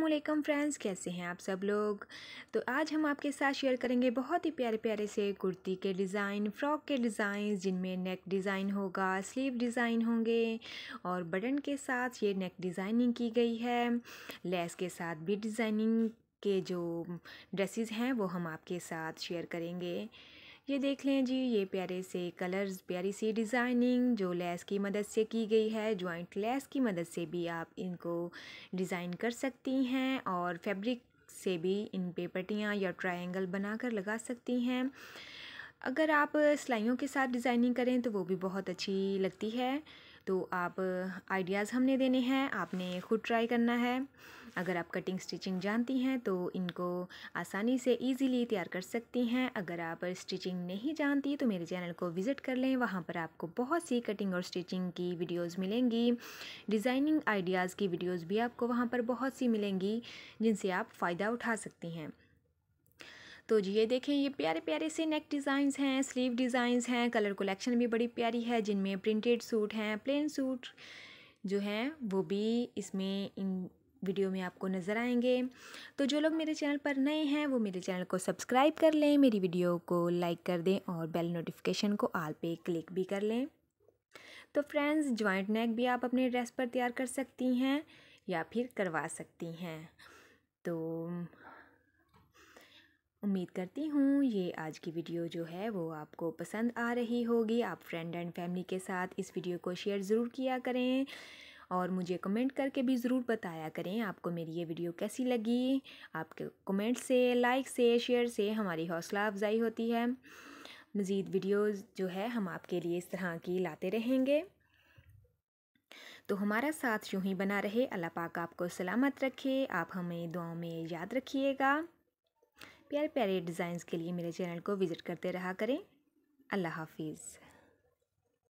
वालेकुम फ्रेंड्स कैसे हैं आप सब लोग तो आज हम आपके साथ शेयर करेंगे बहुत ही प्यारे प्यारे से कुर्ती के डिज़ाइन फ्रॉक के डिज़ाइन जिनमें नेक डिज़ाइन होगा स्लीव डिज़ाइन होंगे और बटन के साथ ये नेक डिज़ाइनिंग की गई है लेस के साथ भी डिज़ाइनिंग के जो ड्रेसेस हैं वो हम आपके साथ शेयर करेंगे ये देख लें जी ये प्यारे से कलर्स प्यारी सी डिज़ाइनिंग जो लेस की मदद से की गई है जॉइंट लेस की मदद से भी आप इनको डिज़ाइन कर सकती हैं और फैब्रिक से भी इन पे पटियाँ या ट्रायंगल बनाकर लगा सकती हैं अगर आप सिलाइयों के साथ डिज़ाइनिंग करें तो वो भी बहुत अच्छी लगती है तो आप आइडियाज़ हमने देने हैं आपने खुद ट्राई करना है अगर आप कटिंग स्टिचिंग जानती हैं तो इनको आसानी से इजीली तैयार कर सकती हैं अगर आप स्टिचिंग नहीं जानती तो मेरे चैनल को विज़िट कर लें वहाँ पर आपको बहुत सी कटिंग और स्टिचिंग की वीडियोस मिलेंगी डिज़ाइनिंग आइडियाज़ की वीडियोस भी आपको वहाँ पर बहुत सी मिलेंगी जिनसे आप फ़ायदा उठा सकती हैं तो जी ये देखें ये प्यारे प्यारे से नेक डिज़ाइंस हैं स्लीव डिज़ाइंस हैं कलर कलेक्शन भी बड़ी प्यारी है जिनमें प्रिंटेड सूट हैं प्लेन सूट जो हैं वो भी इसमें इन वीडियो में आपको नज़र आएंगे तो जो लोग मेरे चैनल पर नए हैं वो मेरे चैनल को सब्सक्राइब कर लें मेरी वीडियो को लाइक कर दें और बेल नोटिफिकेशन को आल पे क्लिक भी कर लें तो फ्रेंड्स जॉइंट नेक भी आप अपने ड्रेस पर तैयार कर सकती हैं या फिर करवा सकती हैं तो उम्मीद करती हूँ ये आज की वीडियो जो है वो आपको पसंद आ रही होगी आप फ्रेंड एंड फैमिली के साथ इस वीडियो को शेयर ज़रूर किया करें और मुझे कमेंट करके भी ज़रूर बताया करें आपको मेरी ये वीडियो कैसी लगी आपके कमेंट से लाइक से शेयर से हमारी हौसला अफजाई होती है मज़ीद वीडियो जो है हम आपके लिए इस तरह की लाते रहेंगे तो हमारा साथ यूँ ही बना रहे अल्लाह पाक आपको सलामत रखे आप हमें दुआओं में याद रखिएगा प्यारे प्यारे डिज़ाइंस के लिए मेरे चैनल को विज़िट करते रहा करें अल्लाह हाफिज़